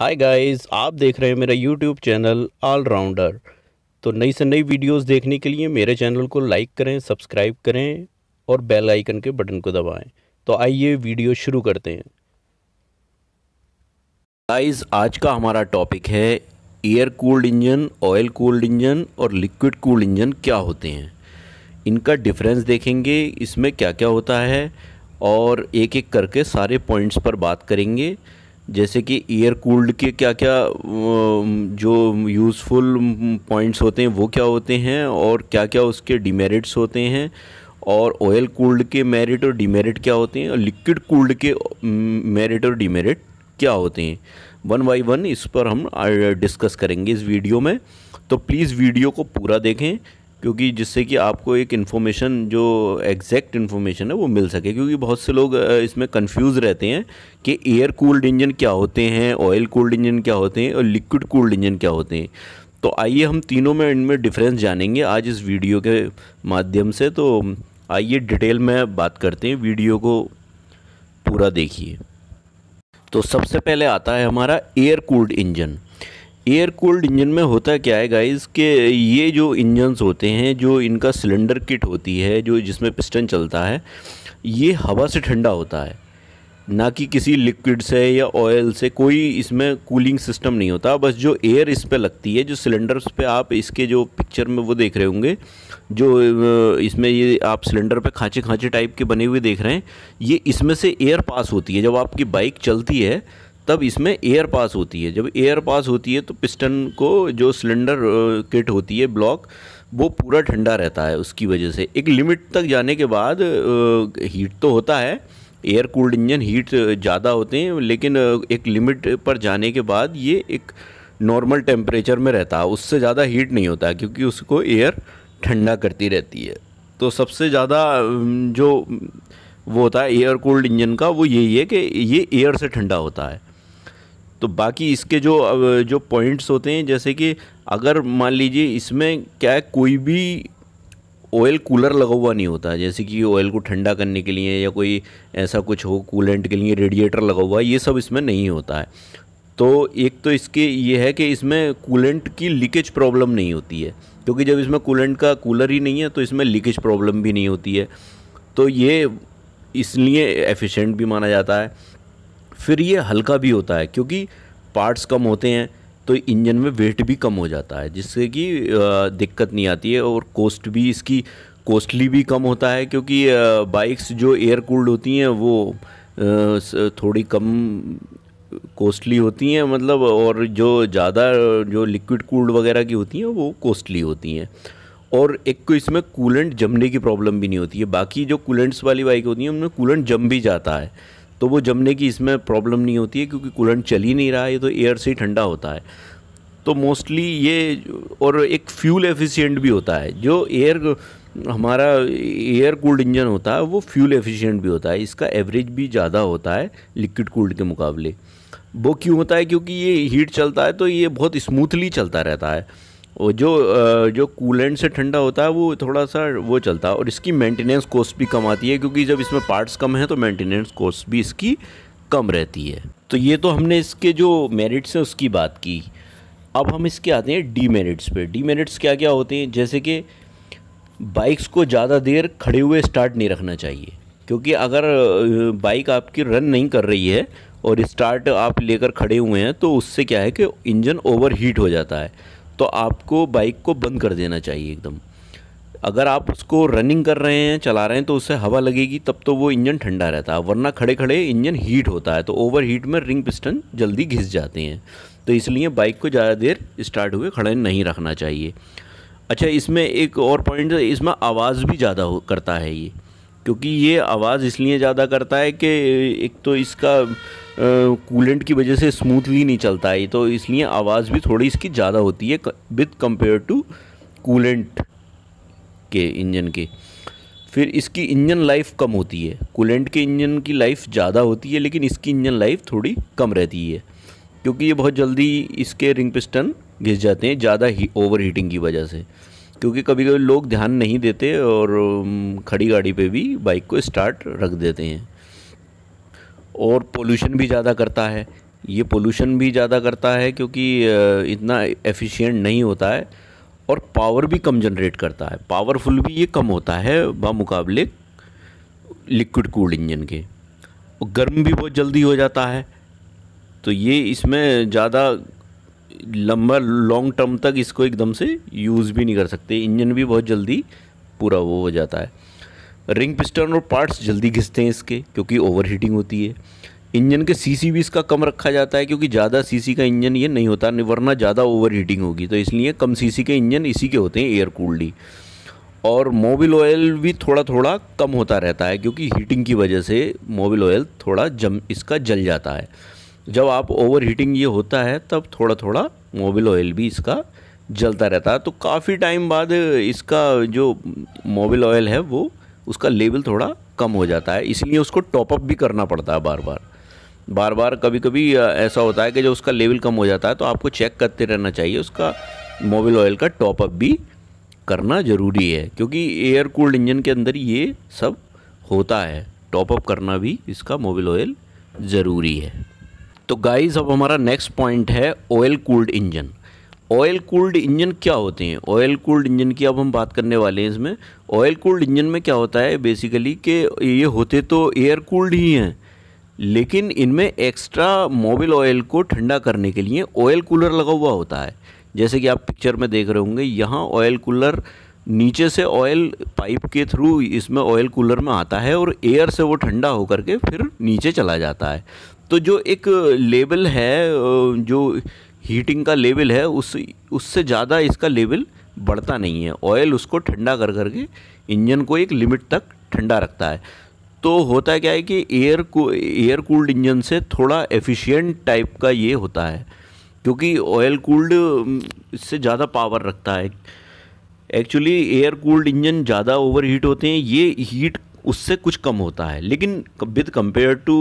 hi guys आप देख रहे हैं मेरा यूट्यूब चैनल ऑलराउंडर तो नई से नई वीडियोस देखने के लिए मेरे चैनल को लाइक करें सब्सक्राइब करें और बेल आइकन के बटन को दबाएं तो आइए वीडियो शुरू करते हैं गाइस आज का हमारा टॉपिक है air cooled engine oil cooled engine और लिक्विड कूल्ड इंजन क्या होते हैं इनका डिफरेंस देखेंगे इसमें क्या क्या होता है और एक एक करके सारे पॉइंट्स पर बात करेंगे जैसे कि एयर कूल्ड के क्या क्या जो यूज़फुल पॉइंट्स होते हैं वो क्या होते हैं और क्या क्या उसके डिमेरिट्स होते हैं और ऑयल कूल्ड के मेरिट और डिमेरिट क्या होते हैं और लिक्विड कूल्ड के मेरिट और डिमेरिट क्या होते हैं वन बाई वन इस पर हम डिस्कस करेंगे इस वीडियो में तो प्लीज़ वीडियो को पूरा देखें क्योंकि जिससे कि आपको एक इन्फॉर्मेशन जो एग्जैक्ट इन्फॉर्मेशन है वो मिल सके क्योंकि बहुत से लोग इसमें कंफ्यूज रहते हैं कि एयर कूल्ड इंजन क्या होते हैं ऑयल कूल्ड इंजन क्या होते हैं और लिक्विड कूल्ड इंजन क्या होते हैं तो आइए हम तीनों में इनमें डिफरेंस जानेंगे आज इस वीडियो के माध्यम से तो आइए डिटेल में बात करते हैं वीडियो को पूरा देखिए तो सबसे पहले आता है हमारा air cooled engine air cooled engine में होता क्या है गाइस के ये जो इंजन्स होते हैं जो इनका सिलेंडर किट होती है जो जिसमें पिस्टन चलता है ये हवा से ठंडा होता है ना कि किसी लिक्विड से या ऑयल से कोई इसमें कूलिंग सिस्टम नहीं होता बस जो एयर इस पर लगती है जो सिलेंडर्स पे आप इसके जो पिक्चर में वो देख रहे होंगे जो इसमें ये आप सिलेंडर पे खाँचे खाँचे टाइप के बने हुए देख रहे हैं ये इसमें से एयर पास होती है जब आपकी बाइक चलती है तब इसमें एयर पास होती है जब एयर पास होती है तो पिस्टन को जो सिलेंडर किट होती है ब्लॉक वो पूरा ठंडा रहता है उसकी वजह से एक लिमिट तक जाने के बाद हीट तो होता है एयर कूल्ड इंजन हीट ज़्यादा होते हैं लेकिन एक लिमिट पर जाने के बाद ये एक नॉर्मल टेम्परेचर में रहता है उससे ज़्यादा हीट नहीं होता क्योंकि उसको एयर ठंडा करती रहती है तो सबसे ज़्यादा जो वो होता है एयर कूल्ड इंजन का वो यही है कि ये एयर से ठंडा होता है तो बाकी इसके जो जो पॉइंट्स होते हैं जैसे कि अगर मान लीजिए इसमें क्या है कोई भी ऑयल कूलर लगा हुआ नहीं होता जैसे कि ऑयल को ठंडा करने के लिए या कोई ऐसा कुछ हो कूलेंट के लिए रेडिएटर लगा हुआ ये सब इसमें नहीं होता है तो एक तो इसके ये है कि इसमें कूलेंट की लीकेज प्रॉब्लम नहीं होती है क्योंकि जब इसमें कूलेंट का कूलर ही नहीं है तो इसमें लीकेज प्रॉब्लम भी नहीं होती है तो ये इसलिए एफिशिएंट भी माना जाता है फिर ये हल्का भी होता है क्योंकि पार्ट्स कम होते हैं तो इंजन में वेट भी कम हो जाता है जिससे कि दिक्कत नहीं आती है और कॉस्ट भी इसकी कॉस्टली भी कम होता है क्योंकि बाइक्स जो एयर कूल्ड होती हैं वो थोड़ी कम कॉस्टली होती हैं मतलब और जो ज़्यादा जो लिक्विड कूल्ड वगैरह की होती हैं वो कॉस्टली होती हैं और एक को तो इसमें कूलेंट जमने की प्रॉब्लम भी नहीं होती है बाकी जो कूलेंट्स वाली बाइक होती हैं उनमें कूलेंट जम भी जाता है तो वो जमने की इसमें प्रॉब्लम नहीं होती है क्योंकि कूलेंट चल ही नहीं रहा है ये तो एयर से ही ठंडा होता है तो मोस्टली ये और एक फ्यूल एफिशिएंट भी होता है जो एयर हमारा एयर कूल्ड इंजन होता है वो फ्यूल एफिशिएंट भी होता है इसका एवरेज भी ज़्यादा होता है लिक्विड कूल्ड के मुकाबले वो क्यों होता है क्योंकि ये हीट चलता है तो ये बहुत स्मूथली चलता रहता है जो जो कूलेंट से ठंडा होता है वो थोड़ा सा वो चलता है और इसकी मेंटेनेंस कॉस्ट भी कम आती है क्योंकि जब इसमें पार्ट्स कम हैं तो मेंटेनेंस कॉस्ट भी इसकी कम रहती है तो ये तो हमने इसके जो मेरिट्स हैं उसकी बात की अब हम इसके आते हैं डीमेरिट्स पे डीमेरिट्स क्या क्या होते हैं जैसे कि बाइक्स को ज़्यादा देर खड़े हुए स्टार्ट नहीं रखना चाहिए क्योंकि अगर बाइक आपकी रन नहीं कर रही है और स्टार्ट आप लेकर खड़े हुए हैं तो उससे क्या है कि इंजन ओवर हीट हो जाता है तो आपको बाइक को बंद कर देना चाहिए एकदम अगर आप उसको रनिंग कर रहे हैं चला रहे हैं तो उससे हवा लगेगी तब तो वो इंजन ठंडा रहता है वरना खड़े खड़े इंजन हीट होता है तो ओवर हीट में रिंग पिस्टन जल्दी घिस जाते हैं तो इसलिए बाइक को ज़्यादा देर स्टार्ट हुए खड़े नहीं रखना चाहिए अच्छा इसमें एक और पॉइंट इसमें आवाज़ भी ज़्यादा करता है ये क्योंकि ये आवाज़ इसलिए ज़्यादा करता है कि एक तो इसका कूलेंट की वजह से स्मूथली नहीं चलता है तो इसलिए आवाज़ भी थोड़ी इसकी ज़्यादा होती है विद कंपेयर टू कूलेंट के इंजन के फिर इसकी इंजन लाइफ कम होती है कूलेंट के इंजन की लाइफ ज़्यादा होती है लेकिन इसकी इंजन लाइफ थोड़ी कम रहती है क्योंकि ये बहुत जल्दी इसके रिंग पिस्टन घिस जाते हैं ज़्यादा ही ओवर हीटिंग की वजह से क्योंकि कभी कभी लोग ध्यान नहीं देते और खड़ी गाड़ी पे भी बाइक को स्टार्ट रख देते हैं और पोल्यूशन भी ज़्यादा करता है ये पोल्यूशन भी ज़्यादा करता है क्योंकि इतना एफिशिएंट नहीं होता है और पावर भी कम जनरेट करता है पावरफुल भी ये कम होता है बामुकाबले लिक्विड कूल्ड इंजन के और गर्म भी बहुत जल्दी हो जाता है तो ये इसमें ज़्यादा लंबा लॉन्ग टर्म तक इसको एकदम से यूज़ भी नहीं कर सकते इंजन भी बहुत जल्दी पूरा वो हो जाता है रिंग पिस्टन और पार्ट्स जल्दी घिसते हैं इसके क्योंकि ओवर हीटिंग होती है इंजन के सीसी भी इसका कम रखा जाता है क्योंकि ज़्यादा सीसी का इंजन ये नहीं होता वरना ज़्यादा ओवर हीटिंग होगी तो इसलिए कम सीसी के इंजन इसी के होते हैं एयर कूल्डी और मोबिल ऑयल भी थोड़ा थोड़ा कम होता रहता है क्योंकि हीटिंग की वजह से मोबिल ऑयल थोड़ा जम इसका जल जाता है जब आप ओवर हीटिंग ये होता है तब थोड़ा थोड़ा मोबिल ऑयल भी इसका जलता रहता है तो काफ़ी टाइम बाद इसका जो मोबिल ऑयल है वो उसका लेवल थोड़ा कम हो जाता है इसलिए उसको टॉपअप भी करना पड़ता है बार बार बार बार कभी कभी ऐसा होता है कि जब उसका लेवल कम हो जाता है तो आपको चेक करते रहना चाहिए उसका मोबिल ऑयल का टॉपअप भी करना ज़रूरी है क्योंकि एयर कूल्ड इंजन के अंदर ये सब होता है टॉपअप करना भी इसका मोबिल ऑयल ज़रूरी है तो गाइस अब हमारा नेक्स्ट पॉइंट है oil cooled engine oil cooled engine क्या होते हैं ऑयल कूल्ड इंजन की अब हम बात करने वाले हैं इसमें ऑयल कूल्ड इंजन में क्या होता है बेसिकली कि ये होते तो एयर कूल्ड ही हैं लेकिन इनमें एक्स्ट्रा मोबिल ऑयल को ठंडा करने के लिए ऑयल कूलर लगा हुआ होता है जैसे कि आप पिक्चर में देख रहे होंगे यहाँ ऑयल कूलर नीचे से ऑयल पाइप के थ्रू इसमें ऑयल कूलर में आता है और एयर से वो ठंडा होकर के फिर नीचे चला जाता है तो जो एक लेवल है जो हीटिंग का लेवल है उस उससे ज़्यादा इसका लेवल बढ़ता नहीं है ऑयल उसको ठंडा कर करके इंजन को एक लिमिट तक ठंडा रखता है तो होता क्या है कि एयर को एयर कूल्ड इंजन से थोड़ा एफिशिएंट टाइप का ये होता है क्योंकि ऑयल कूल्ड इससे ज़्यादा पावर रखता है एक्चुअली एयर कूल्ड इंजन ज़्यादा ओवर हीट होते हैं ये हीट उससे कुछ कम होता है लेकिन with compare to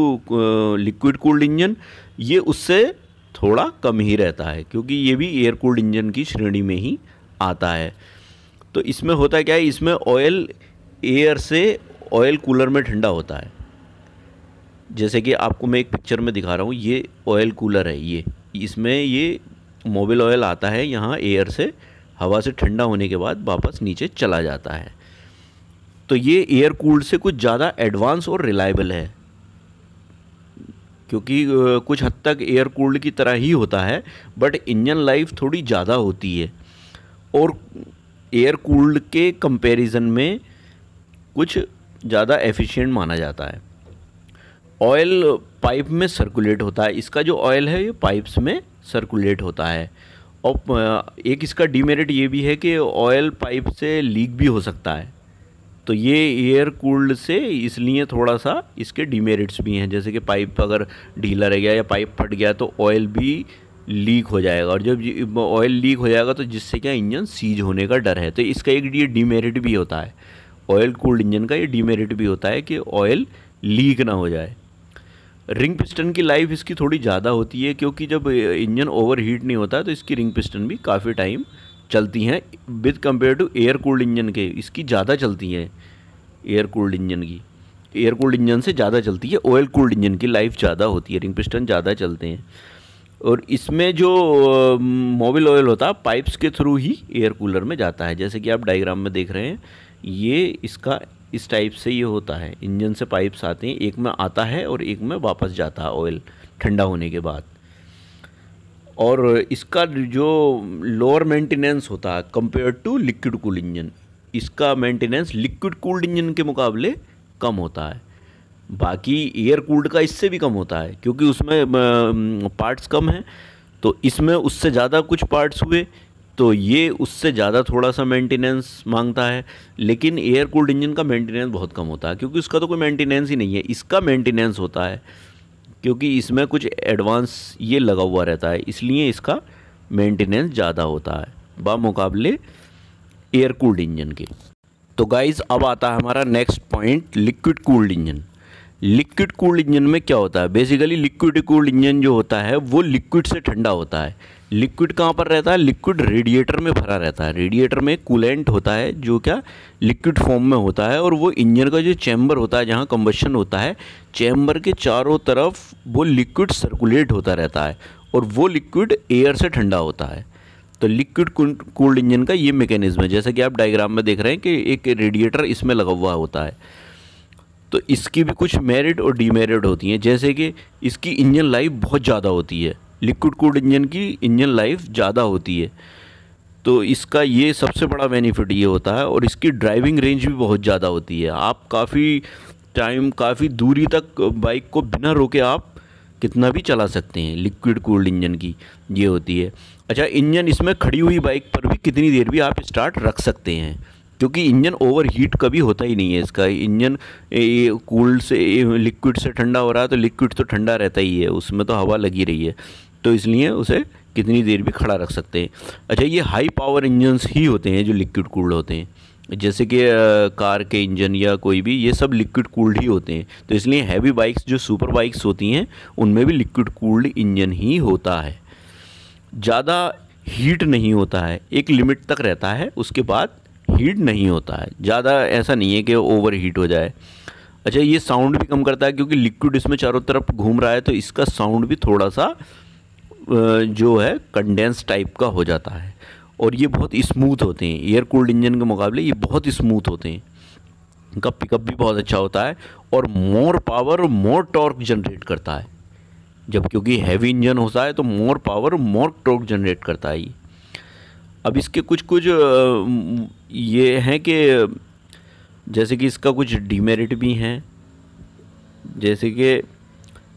liquid cooled engine ये उससे थोड़ा कम ही रहता है क्योंकि ये भी एयर कूल्ड इंजन की श्रेणी में ही आता है तो इसमें होता क्या है इसमें ऑयल एयर से ऑयल कूलर में ठंडा होता है जैसे कि आपको मैं एक पिक्चर में दिखा रहा हूँ ये ऑयल कूलर है ये इसमें ये मोबिल ऑयल आता है यहाँ एयर से हवा से ठंडा होने के बाद वापस नीचे चला जाता है तो ये एयर कूल्ड से कुछ ज़्यादा एडवांस और रिलायबल है क्योंकि कुछ हद तक एयर कूल्ड की तरह ही होता है बट इंजन लाइफ थोड़ी ज़्यादा होती है और एयर कूल्ड के कंपैरिजन में कुछ ज़्यादा एफिशिएंट माना जाता है ऑयल पाइप में सर्कुलेट होता है इसका जो ऑयल है ये पाइप्स में सर्कुलेट होता है और एक इसका डीमेरिट ये भी है कि ऑयल पाइप से लीक भी हो सकता है तो ये एयर कूल्ड से इसलिए थोड़ा सा इसके डिमेरिट्स भी हैं जैसे कि पाइप अगर ढीला रह गया या पाइप फट गया तो ऑयल भी लीक हो जाएगा और जब ऑयल लीक हो जाएगा तो जिससे क्या इंजन सीज होने का डर है तो इसका एक ये डीमेरिट भी होता है ऑयल कूल्ड इंजन का ये डीमेरिट भी होता है कि ऑयल लीक ना हो जाए रिंग पिस्टन की लाइफ इसकी थोड़ी ज़्यादा होती है क्योंकि जब इंजन ओवर हीट नहीं होता तो इसकी रिंग पिस्टन भी काफ़ी टाइम चलती हैं with compare to air cooled engine के इसकी ज़्यादा चलती हैं एयर कूल्ड इंजन की एयर कूल्ड इंजन से ज़्यादा चलती है ऑयल कूल्ड इंजन की लाइफ ज़्यादा होती है रिंग पिस्टन ज़्यादा चलते हैं और इसमें जो मोबिल ऑयल होता है पाइप्स के थ्रू ही एयर कूलर में जाता है जैसे कि आप डायग्राम में देख रहे हैं ये इसका इस टाइप से ये होता है इंजन से पाइप्स आते हैं एक में आता है और एक में वापस जाता है ऑयल ठंडा होने के बाद और इसका जो लोअर मेंटेनेंस होता है compare to liquid cool engine इसका मेंटेनेंस लिक्विड कूल्ड इंजन के मुकाबले कम होता है बाकी एयर कूल्ड का इससे भी कम होता है क्योंकि उसमें पार्ट्स कम हैं तो इसमें उससे ज़्यादा कुछ पार्ट्स हुए तो ये उससे ज़्यादा थोड़ा सा मेंटेनेंस मांगता है लेकिन एयर कूल्ड इंजन का मेंटेनेंस बहुत कम होता है क्योंकि उसका तो कोई मेंटेनेंस ही नहीं है इसका मेंटेनेंस होता है क्योंकि इसमें कुछ एडवांस ये लगा हुआ रहता है इसलिए इसका मेंटेनेंस ज़्यादा होता है बा मुकाबले एयर कूल्ड इंजन के तो गाइज अब आता है हमारा next point liquid cooled engine liquid cooled engine में क्या होता है बेसिकली लिक्विड कूल्ड इंजन जो होता है वो लिक्विड से ठंडा होता है लिक्विड कहाँ पर रहता है लिक्विड रेडिएटर में भरा रहता है रेडिएटर में कूलेंट होता है जो क्या लिक्विड फॉर्म में होता है और वो इंजन का जो चैम्बर होता है जहाँ कम्बशन होता है चैम्बर के चारों तरफ वो लिक्विड सर्कुलेट होता रहता है और वो लिक्विड एयर से ठंडा होता है तो लिक्विड कूल्ड इंजन का ये मेकेनिज़्म है जैसा कि आप डायग्राम में देख रहे हैं कि एक रेडिएटर इसमें लगा हुआ होता है तो इसकी भी कुछ मेरिट और डीमेरिट होती हैं जैसे कि इसकी इंजन लाइफ बहुत ज़्यादा होती है लिक्विड कूड इंजन की इंजन लाइफ ज़्यादा होती है तो इसका ये सबसे बड़ा बेनिफिट ये होता है और इसकी ड्राइविंग रेंज भी बहुत ज़्यादा होती है आप काफ़ी टाइम काफ़ी दूरी तक बाइक को बिना रोके आप कितना भी चला सकते हैं लिक्विड कूल्ड इंजन की ये होती है अच्छा इंजन इसमें खड़ी हुई बाइक पर भी कितनी देर भी आप स्टार्ट रख सकते हैं क्योंकि इंजन ओवर हीट कभी होता ही नहीं है इसका इंजन कूल्ड से लिक्विड से ठंडा हो रहा है तो लिक्विड तो ठंडा रहता ही है उसमें तो हवा लगी रही है तो इसलिए उसे कितनी देर भी खड़ा रख सकते हैं अच्छा ये हाई पावर इंजन्स ही होते हैं जो लिक्विड कूल्ड होते हैं जैसे कि कार के इंजन या कोई भी ये सब लिक्विड कूल्ड ही होते हैं तो इसलिए हैवी बाइक्स जो सुपर बाइक्स होती हैं उनमें भी लिक्विड कूल्ड इंजन ही होता है ज़्यादा हीट नहीं होता है एक लिमिट तक रहता है उसके बाद हीट नहीं होता है ज़्यादा ऐसा नहीं है कि ओवर हीट हो जाए अच्छा ये साउंड भी कम करता है क्योंकि लिक्विड इसमें चारों तरफ घूम रहा है तो इसका साउंड भी थोड़ा सा जो है कंडेंस टाइप का हो जाता है और ये बहुत स्मूथ होते हैं एयर कूल्ड इंजन के मुकाबले ये बहुत स्मूथ होते हैं इनका पिकअप भी बहुत अच्छा होता है और more power more torque generate करता है जब क्योंकि हैवी इंजन होता है तो more power more torque generate करता है अब इसके कुछ कुछ ये हैं कि जैसे कि इसका कुछ डीमेरिट भी हैं जैसे कि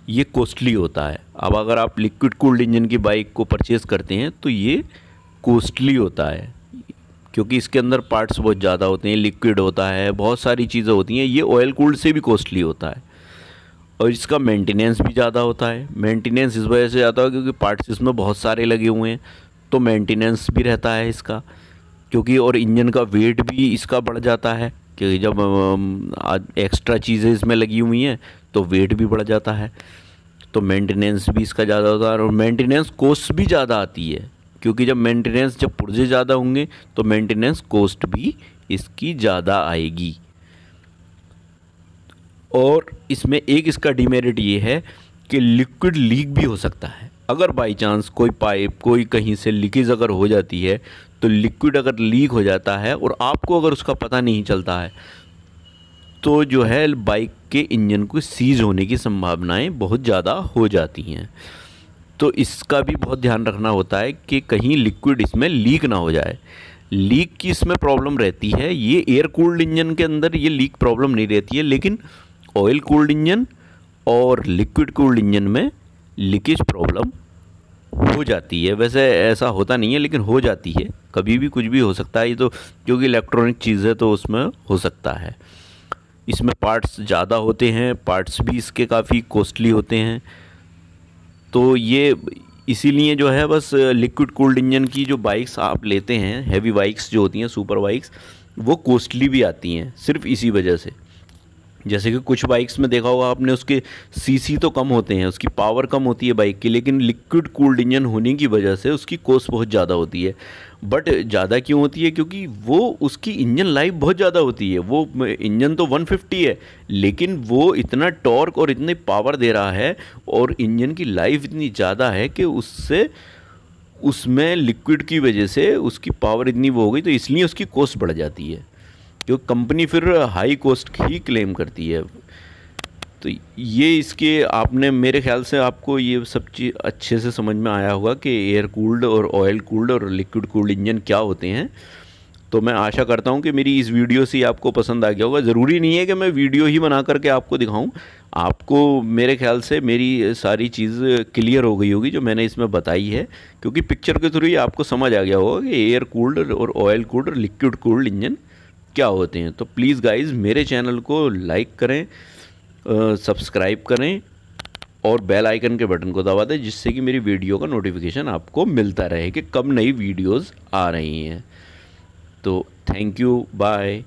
ये कॉस्टली होता है अब अगर आप लिक्विड कूल्ड इंजन की बाइक को परचेज़ करते हैं तो ये कॉस्टली होता है क्योंकि इसके अंदर पार्ट्स बहुत ज़्यादा होते हैं लिक्विड होता है बहुत सारी चीज़ें होती हैं ये ऑयल कूल्ड से भी कॉस्टली होता है और इसका मेंटेनेंस भी ज़्यादा होता है मेंटेनेंस इस वजह से ज़्यादा है क्योंकि पार्ट्स इसमें बहुत सारे लगे हुए हैं तो मेंटेनेंस भी रहता है इसका क्योंकि और इंजन का वेट भी इसका बढ़ जाता है क्योंकि जब एक्स्ट्रा चीज़ें इसमें लगी हुई हैं तो वेट भी बढ़ जाता है तो मेंटेनेंस भी इसका ज़्यादा होता है और मेंटेनेंस कॉस्ट भी ज़्यादा आती है क्योंकि जब मेंटेनेंस जब पुर्जे ज़्यादा होंगे तो मेंटेनेंस कॉस्ट भी इसकी ज़्यादा आएगी और इसमें एक इसका डिमेरिट ये है कि लिक्विड लीक भी हो सकता है अगर बाई चांस कोई पाइप कोई कहीं से लीकेज अगर हो जाती है तो लिक्विड अगर लीक हो जाता है और आपको अगर उसका पता नहीं चलता है तो जो है बाइक के इंजन को सीज़ होने की संभावनाएं बहुत ज़्यादा हो जाती हैं तो इसका भी बहुत ध्यान रखना होता है कि कहीं लिक्विड इसमें लीक ना हो जाए लीक की इसमें प्रॉब्लम रहती है ये एयर कूल्ड इंजन के अंदर ये लीक प्रॉब्लम नहीं रहती है लेकिन ऑयल कूल्ड इंजन और लिक्विड कूल्ड इंजन में लीकेज प्रॉब्लम हो जाती है वैसे ऐसा होता नहीं है लेकिन हो जाती है कभी भी कुछ भी हो सकता है ये तो क्योंकि इलेक्ट्रॉनिक चीज़ है तो उसमें हो सकता है इसमें पार्ट्स ज़्यादा होते हैं पार्ट्स भी इसके काफ़ी कॉस्टली होते हैं तो ये इसीलिए जो है बस लिक्विड कूल्ड इंजन की जो बाइक्स आप लेते हैं हैवी बाइक्स जो होती हैं सुपर बाइक्स वो कॉस्टली भी आती हैं सिर्फ इसी वजह से जैसे कि कुछ बाइक्स में देखा होगा आपने उसके सीसी तो कम होते हैं उसकी पावर कम होती है बाइक की लेकिन लिक्विड कूल्ड इंजन होने की वजह से उसकी कोस बहुत ज़्यादा होती है बट ज़्यादा क्यों होती है क्योंकि वो उसकी इंजन लाइफ बहुत ज़्यादा होती है वो इंजन तो 150 है लेकिन वो इतना टॉर्क और इतनी पावर दे रहा है और इंजन की लाइफ इतनी ज़्यादा है कि उससे उसमें लिक्विड की वजह से उसकी पावर इतनी वो हो गई तो इसलिए उसकी कॉस्ट बढ़ जाती है जो कंपनी फिर हाई कॉस्ट ही क्लेम करती है तो ये इसके आपने मेरे ख्याल से आपको ये सब चीज़ अच्छे से समझ में आया होगा कि एयर कूल्ड और ऑयल कूल्ड और लिक्विड कूल्ड इंजन क्या होते हैं तो मैं आशा करता हूँ कि मेरी इस वीडियो से आपको पसंद आ गया होगा ज़रूरी नहीं है कि मैं वीडियो ही बना करके आपको दिखाऊं आपको मेरे ख्याल से मेरी सारी चीज़ क्लियर हो गई होगी जो मैंने इसमें बताई है क्योंकि पिक्चर के थ्रू ही आपको समझ आ गया होगा कि एयर कूल्ड और ऑयल कूल्ड और लिक्विड कूल्ड इंजन क्या होते हैं तो प्लीज़ गाइज़ मेरे चैनल को लाइक करें सब्सक्राइब करें और बेल आइकन के बटन को दबा दें जिससे कि मेरी वीडियो का नोटिफिकेशन आपको मिलता रहे कि कब नई वीडियोज़ आ रही हैं तो थैंक यू बाय